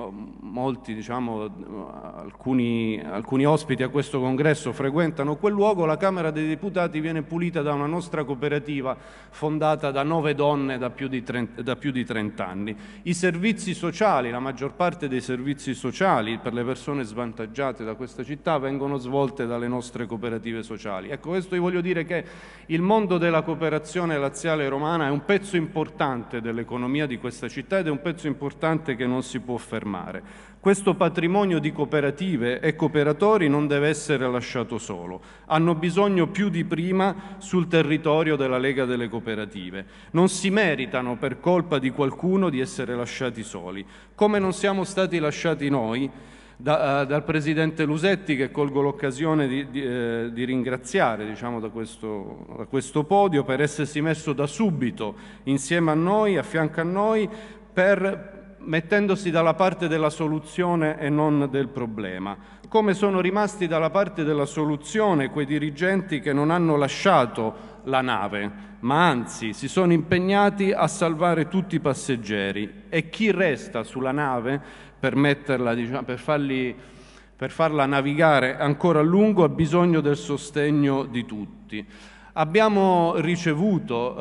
molti, diciamo, alcuni, alcuni ospiti a questo congresso frequentano quel luogo, la Camera dei Deputati viene pulita da una nostra cooperativa fondata da nove donne da più di 30, da più di 30 anni. I servizi sociali, la maggior parte dei servizi sociali per le persone svantaggiate da questa città vengono svolte dalle nostre cooperative sociali. Ecco, questo vi voglio dire che il mondo della cooperazione laziale romana è un pezzo importante delle l'economia di questa città ed è un pezzo importante che non si può fermare. Questo patrimonio di cooperative e cooperatori non deve essere lasciato solo. Hanno bisogno più di prima sul territorio della Lega delle Cooperative. Non si meritano per colpa di qualcuno di essere lasciati soli. Come non siamo stati lasciati noi, da, eh, dal Presidente Lusetti che colgo l'occasione di, di, eh, di, ringraziare diciamo, da, questo, da questo podio per essersi messo da subito insieme a noi, a fianco a noi, per mettendosi dalla parte della soluzione e non del problema, come sono rimasti dalla parte della soluzione quei dirigenti che non hanno lasciato la nave, ma anzi si sono impegnati a salvare tutti i passeggeri e chi resta sulla nave per, metterla, diciamo, per, farli, per farla navigare ancora a lungo ha bisogno del sostegno di tutti. Abbiamo ricevuto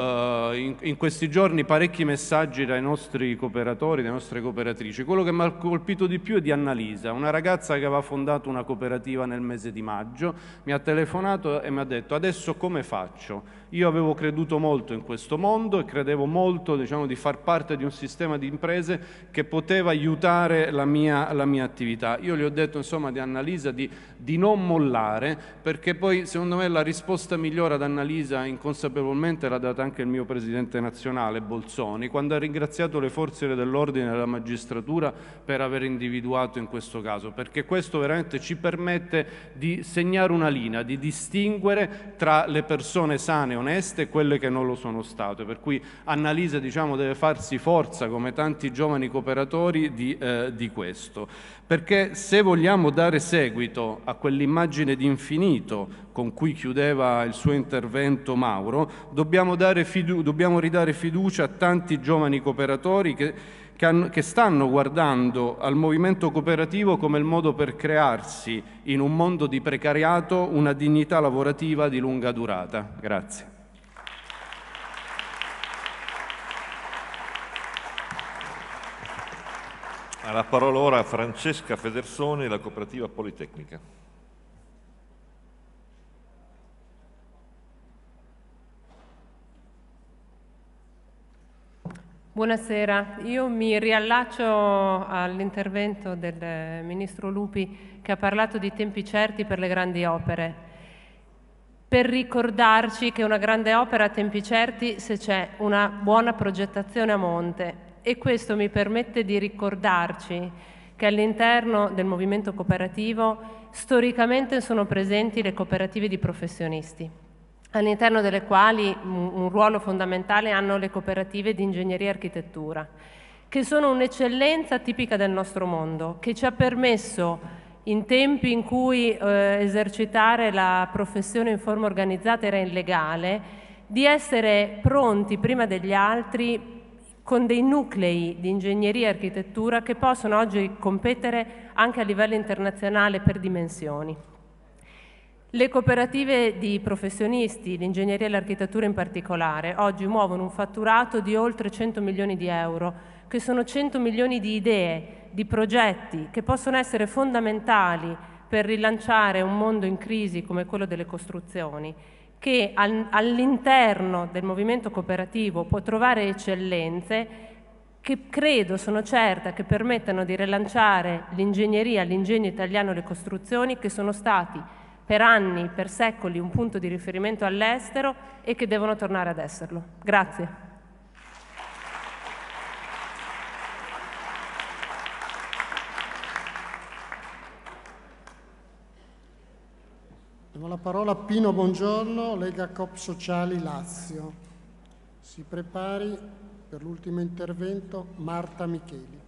eh, in, in, questi giorni parecchi messaggi dai nostri cooperatori, dalle nostre cooperatrici. Quello che mi ha colpito di più è di Annalisa, una ragazza che aveva fondato una cooperativa nel mese di maggio, mi ha telefonato e mi ha detto adesso come faccio? Io avevo creduto molto in questo mondo e credevo molto diciamo, di far parte di un sistema di imprese che poteva aiutare la mia, la mia attività. Io gli ho detto insomma di Annalisa di, di, non mollare perché poi secondo me la risposta migliore ad Annalisa inconsapevolmente l'ha data anche il mio presidente nazionale Bolzoni quando ha ringraziato le forze dell'ordine e la magistratura per aver individuato in questo caso perché questo veramente ci permette di segnare una linea, di distinguere tra le persone sane persone oneste e quelle che non lo sono state, per cui Annalisa diciamo, deve farsi forza come tanti giovani cooperatori di, eh, di questo, perché se vogliamo dare seguito a quell'immagine di infinito con cui chiudeva il suo intervento Mauro, dobbiamo, dobbiamo ridare fiducia a tanti giovani cooperatori che che stanno guardando al movimento cooperativo come il modo per crearsi in un mondo di precariato una dignità lavorativa di lunga durata. Grazie. Ha la parola ora a Francesca Federsoni, della cooperativa Politecnica. Buonasera, io mi riallaccio all'intervento del Ministro Lupi che ha parlato di tempi certi per le grandi opere, per ricordarci che una grande opera ha tempi certi se c'è una buona progettazione a monte e questo mi permette di ricordarci che all'interno del movimento cooperativo storicamente sono presenti le cooperative di professionisti all'interno delle quali un ruolo fondamentale hanno le cooperative di ingegneria e architettura, che sono un'eccellenza tipica del nostro mondo, che ci ha permesso in tempi in cui eh, esercitare la professione in forma organizzata era illegale, di essere pronti prima degli altri con dei nuclei di ingegneria e architettura che possono oggi competere anche a livello internazionale per dimensioni. Le cooperative di professionisti, l'ingegneria e l'architettura in particolare, oggi muovono un fatturato di oltre 100 milioni di euro, che sono 100 milioni di idee, di progetti che possono essere fondamentali per rilanciare un mondo in crisi come quello delle costruzioni, che all'interno del movimento cooperativo può trovare eccellenze che credo, sono certa, che permettano di rilanciare l'ingegneria, l'ingegno italiano e le costruzioni che sono stati per anni, per secoli, un punto di riferimento all'estero e che devono tornare ad esserlo. Grazie. Devo la parola a Pino Buongiorno, Lega Cop Sociali Lazio. Si prepari per l'ultimo intervento Marta Micheli.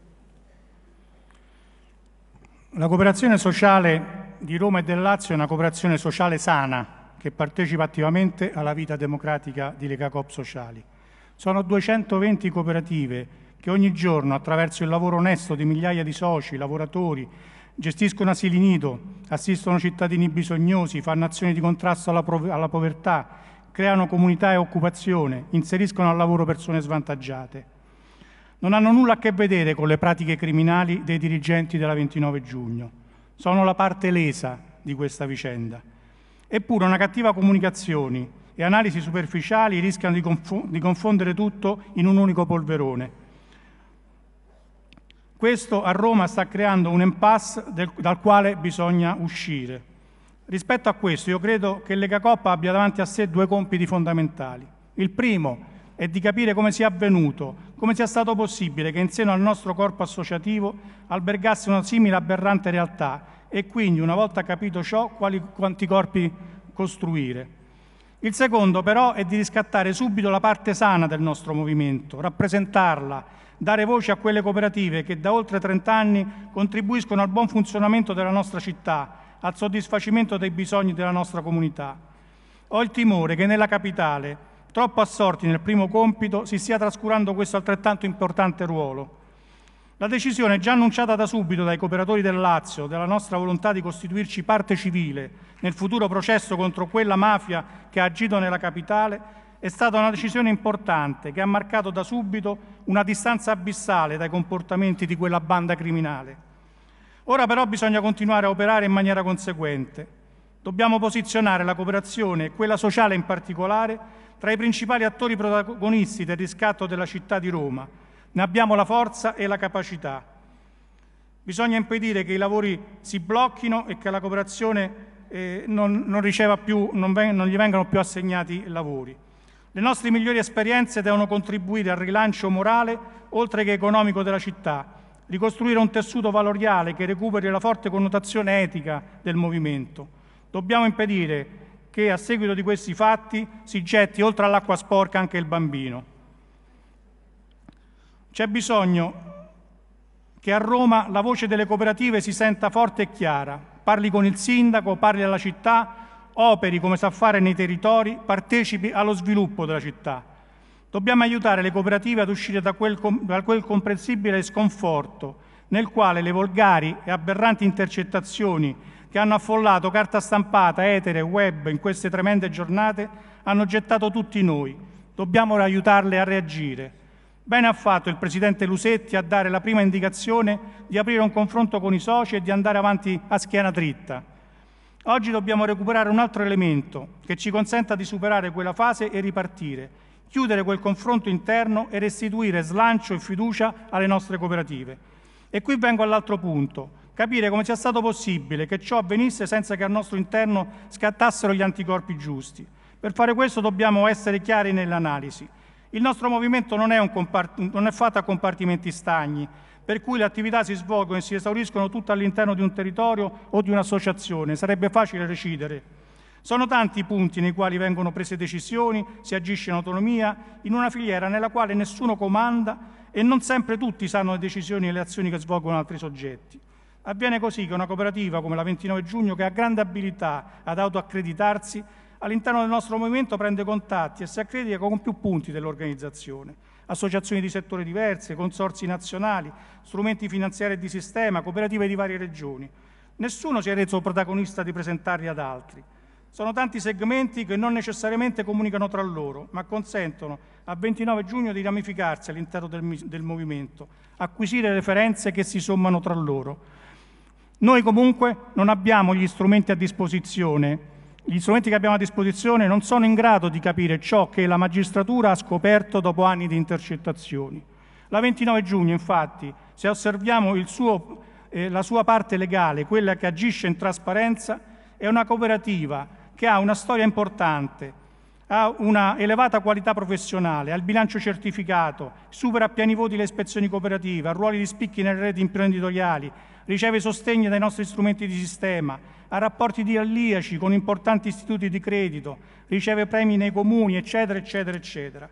La cooperazione sociale di Roma e del Lazio è una cooperazione sociale sana che partecipa attivamente alla vita democratica di Lega Coop Sociali. Sono 220 cooperative che ogni giorno, attraverso il lavoro onesto di migliaia di soci, lavoratori, gestiscono asili nido, assistono cittadini bisognosi, fanno azioni di contrasto alla, alla povertà, creano comunità e occupazione, inseriscono al lavoro persone svantaggiate. Non hanno nulla a che vedere con le pratiche criminali dei dirigenti della 29 giugno sono la parte lesa di questa vicenda. Eppure una cattiva comunicazione e analisi superficiali rischiano di, confo- di confondere tutto in un unico polverone. Questo a Roma sta creando un impasse del, dal quale bisogna uscire. Rispetto a questo, io credo che Lega abbia davanti a sé due compiti fondamentali. Il primo è e di capire come sia avvenuto, come sia stato possibile che in seno al nostro corpo associativo albergasse una simile aberrante realtà e quindi, una volta capito ciò, quali, quanti corpi costruire. Il secondo però è di riscattare subito la parte sana del nostro movimento, rappresentarla, dare voce a quelle cooperative che da oltre 30 anni contribuiscono al buon funzionamento della nostra città, al soddisfacimento dei bisogni della nostra comunità. Ho il timore che nella capitale, troppo assorti nel primo compito, si stia trascurando questo altrettanto importante ruolo. La decisione già annunciata da subito dai cooperatori del Lazio della nostra volontà di costituirci parte civile nel futuro processo contro quella mafia che ha agito nella capitale è stata una decisione importante che ha marcato da subito una distanza abissale dai comportamenti di quella banda criminale. Ora però bisogna continuare a operare in maniera conseguente, Dobbiamo posizionare la cooperazione, quella sociale in particolare, tra i principali attori protagonisti del riscatto della città di Roma. Ne abbiamo la forza e la capacità. Bisogna impedire che i lavori si blocchino e che la cooperazione eh, non, non, più, non, non gli vengano più assegnati lavori. Le nostre migliori esperienze devono contribuire al rilancio morale, oltre che economico, della città, ricostruire un tessuto valoriale che recuperi la forte connotazione etica del movimento. Dobbiamo impedire che a seguito di questi fatti si getti oltre all'acqua sporca anche il bambino. C'è bisogno che a Roma la voce delle cooperative si senta forte e chiara. Parli con il sindaco, parli alla città, operi come sa fare nei territori, partecipi allo sviluppo della città. Dobbiamo aiutare le cooperative ad uscire da quel, da quel comprensibile sconforto nel quale le volgari e aberranti intercettazioni che hanno affollato carta stampata, etere, web in queste tremende giornate, hanno gettato tutti noi. Dobbiamo aiutarle a reagire. Bene ha fatto il Presidente Lusetti a dare la prima indicazione di aprire un confronto con i soci e di andare avanti a schiena dritta. Oggi dobbiamo recuperare un altro elemento che ci consenta di superare quella fase e ripartire, chiudere quel confronto interno e restituire slancio e fiducia alle nostre cooperative. E qui vengo all'altro punto, capire come sia stato possibile che ciò avvenisse senza che al nostro interno scattassero gli anticorpi giusti. Per fare questo dobbiamo essere chiari nell'analisi. Il nostro movimento non è, compart- non è fatto a compartimenti stagni, per cui le attività si svolgono e si esauriscono tutte all'interno di un territorio o di un'associazione. Sarebbe facile recidere. Sono tanti i punti nei quali vengono prese decisioni, si agisce in autonomia, in una filiera nella quale nessuno comanda e non sempre tutti sanno le decisioni e le azioni che svolgono altri soggetti. Avviene così che una cooperativa come la 29 giugno, che ha grande abilità ad autoaccreditarsi, all'interno del nostro movimento prende contatti e si accredita con più punti dell'organizzazione, associazioni di settore diversi, consorsi nazionali, strumenti finanziari e di sistema, cooperative di varie regioni. Nessuno si è reso protagonista di presentarli ad altri. Sono tanti segmenti che non necessariamente comunicano tra loro, ma consentono a 29 giugno di ramificarsi all'interno del, del movimento, acquisire referenze che si sommano tra loro. Noi comunque non abbiamo gli strumenti a disposizione. Gli strumenti che abbiamo a disposizione non sono in grado di capire ciò che la magistratura ha scoperto dopo anni di intercettazioni. La 29 giugno, infatti, se osserviamo suo, eh, la sua parte legale, quella che agisce in trasparenza, è una cooperativa che ha una storia importante, ha una elevata qualità professionale, ha il bilancio certificato, supera a pieni voti le ispezioni cooperative, ha ruoli di spicchi nelle reti imprenditoriali, riceve sostegno dai nostri strumenti di sistema, ha rapporti di alliaci con importanti istituti di credito, riceve premi nei comuni, eccetera, eccetera, eccetera.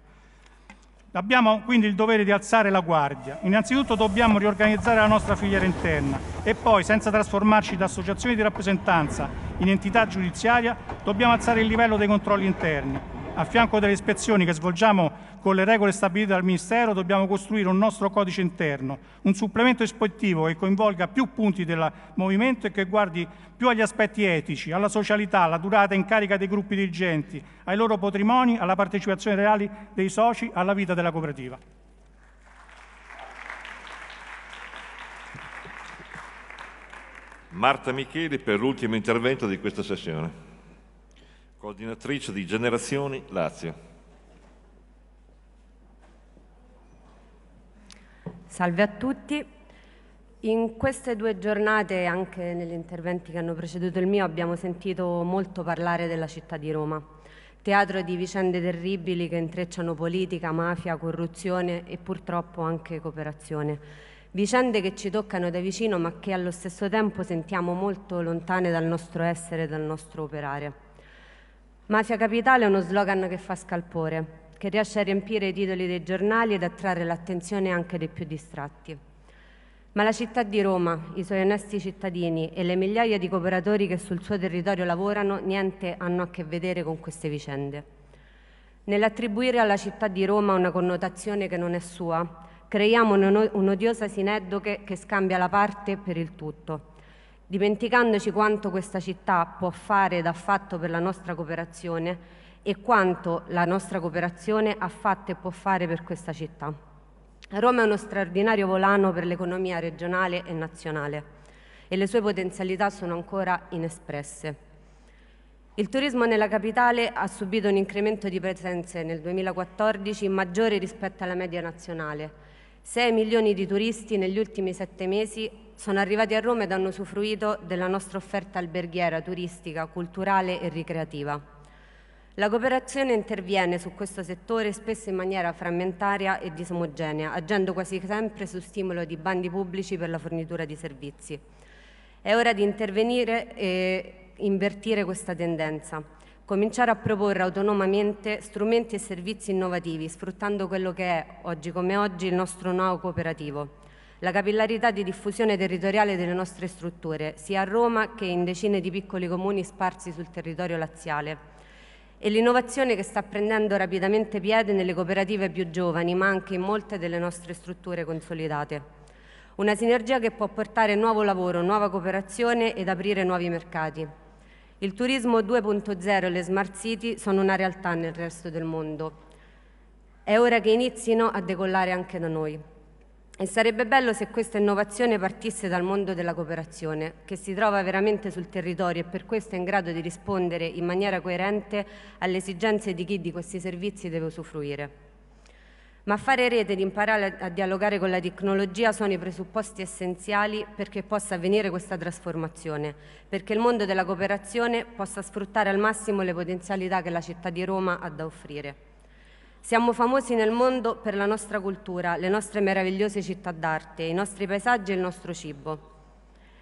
Abbiamo quindi il dovere di alzare la guardia. Innanzitutto dobbiamo riorganizzare la nostra filiera interna e poi, senza trasformarci da associazioni di rappresentanza in entità giudiziaria, dobbiamo alzare il livello dei controlli interni a fianco delle ispezioni che svolgiamo con le regole stabilite dal Ministero, dobbiamo costruire un nostro codice interno, un supplemento ispettivo che coinvolga più punti del movimento e che guardi più agli aspetti etici, alla socialità, alla durata in carica dei gruppi dirigenti, ai loro patrimoni, alla partecipazione reale dei soci, alla vita della cooperativa. Marta Micheli per l'ultimo intervento di questa sessione coordinatrice di Generazioni Lazio. Salve a tutti. In queste due giornate, anche negli interventi che hanno preceduto il mio, abbiamo sentito molto parlare della città di Roma, teatro di vicende terribili che intrecciano politica, mafia, corruzione e purtroppo anche cooperazione. Vicende che ci toccano da vicino ma che allo stesso tempo sentiamo molto lontane dal nostro essere e dal nostro operare. Mafia Capitale è uno slogan che fa scalpore, che riesce a riempire i titoli dei giornali ed attrarre l'attenzione anche dei più distratti. Ma la città di Roma, i suoi onesti cittadini e le migliaia di cooperatori che sul suo territorio lavorano niente hanno a che vedere con queste vicende. Nell'attribuire alla città di Roma una connotazione che non è sua, creiamo un'odiosa sineddoche che scambia la parte per il tutto dimenticandoci quanto questa città può fare ed ha fatto per la nostra cooperazione e quanto la nostra cooperazione ha fatto e può fare per questa città. Roma è uno straordinario volano per l'economia regionale e nazionale e le sue potenzialità sono ancora inespresse. Il turismo nella capitale ha subito un incremento di presenze nel 2014 maggiore rispetto alla media nazionale. 6 milioni di turisti negli ultimi sette mesi sono arrivati a Roma ed hanno usufruito della nostra offerta alberghiera, turistica, culturale e ricreativa. La cooperazione interviene su questo settore spesso in maniera frammentaria e disomogenea, agendo quasi sempre su stimolo di bandi pubblici per la fornitura di servizi. È ora di intervenire e invertire questa tendenza, cominciare a proporre autonomamente strumenti e servizi innovativi, sfruttando quello che è, oggi come oggi, il nostro know-how cooperativo la capillarità di diffusione territoriale delle nostre strutture, sia a Roma che in decine di piccoli comuni sparsi sul territorio laziale e l'innovazione che sta prendendo rapidamente piede nelle cooperative più giovani, ma anche in molte delle nostre strutture consolidate. Una sinergia che può portare nuovo lavoro, nuova cooperazione ed aprire nuovi mercati. Il turismo 2.0 e le smart city sono una realtà nel resto del mondo. È ora che inizino a decollare anche da noi. E sarebbe bello se questa innovazione partisse dal mondo della cooperazione, che si trova veramente sul territorio e per questo è in grado di rispondere in maniera coerente alle esigenze di chi di questi servizi deve usufruire. Ma fare rete ed imparare a dialogare con la tecnologia sono i presupposti essenziali perché possa avvenire questa trasformazione, perché il mondo della cooperazione possa sfruttare al massimo le potenzialità che la città di Roma ha da offrire. Siamo famosi nel mondo per la nostra cultura, le nostre meravigliose città d'arte, i nostri paesaggi e il nostro cibo.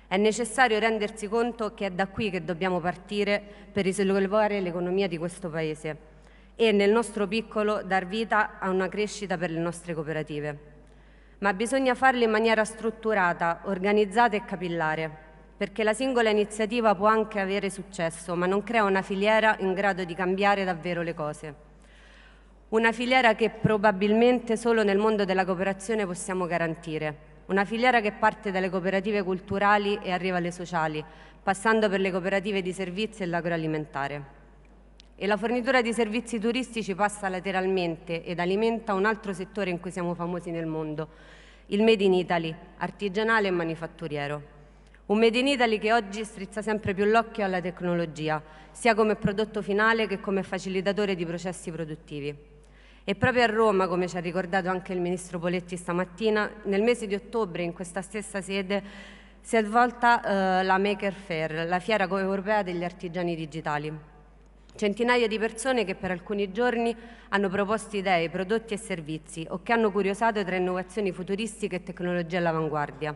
È necessario rendersi conto che è da qui che dobbiamo partire per risollevare l'economia di questo Paese e nel nostro piccolo dar vita a una crescita per le nostre cooperative. Ma bisogna farlo in maniera strutturata, organizzata e capillare, perché la singola iniziativa può anche avere successo, ma non crea una filiera in grado di cambiare davvero le cose una filiera che probabilmente solo nel mondo della cooperazione possiamo garantire. Una filiera che parte dalle cooperative culturali e arriva alle sociali, passando per le cooperative di servizi e l'agroalimentare. E la fornitura di servizi turistici passa lateralmente ed alimenta un altro settore in cui siamo famosi nel mondo, il Made in Italy, artigianale e manifatturiero. Un Made in Italy che oggi strizza sempre più l'occhio alla tecnologia, sia come prodotto finale che come facilitatore di processi produttivi. E proprio a Roma, come ci ha ricordato anche il Ministro Poletti stamattina, nel mese di ottobre in questa stessa sede si è svolta eh, la Maker Fair, la fiera europea degli artigiani digitali. Centinaia di persone che per alcuni giorni hanno proposto idee, prodotti e servizi o che hanno curiosato tra innovazioni futuristiche e tecnologie all'avanguardia.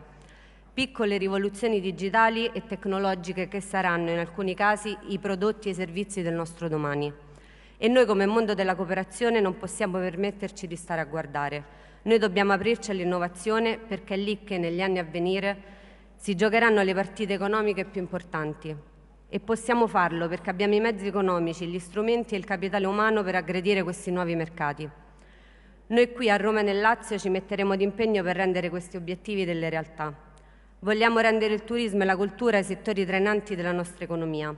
Piccole rivoluzioni digitali e tecnologiche che saranno in alcuni casi i prodotti e i servizi del nostro domani e noi come mondo della cooperazione non possiamo permetterci di stare a guardare. Noi dobbiamo aprirci all'innovazione perché è lì che negli anni a venire si giocheranno le partite economiche più importanti e possiamo farlo perché abbiamo i mezzi economici, gli strumenti e il capitale umano per aggredire questi nuovi mercati. Noi qui a Roma e nel Lazio ci metteremo d'impegno per rendere questi obiettivi delle realtà. Vogliamo rendere il turismo e la cultura i settori trainanti della nostra economia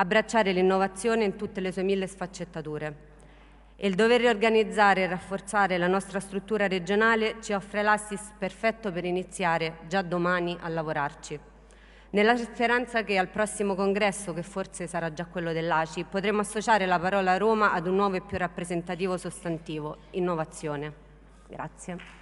abbracciare l'innovazione in tutte le sue mille sfaccettature. E il dover riorganizzare e rafforzare la nostra struttura regionale ci offre l'assist perfetto per iniziare già domani a lavorarci. Nella speranza che al prossimo congresso, che forse sarà già quello dell'ACI, potremo associare la parola Roma ad un nuovo e più rappresentativo sostantivo, innovazione. Grazie.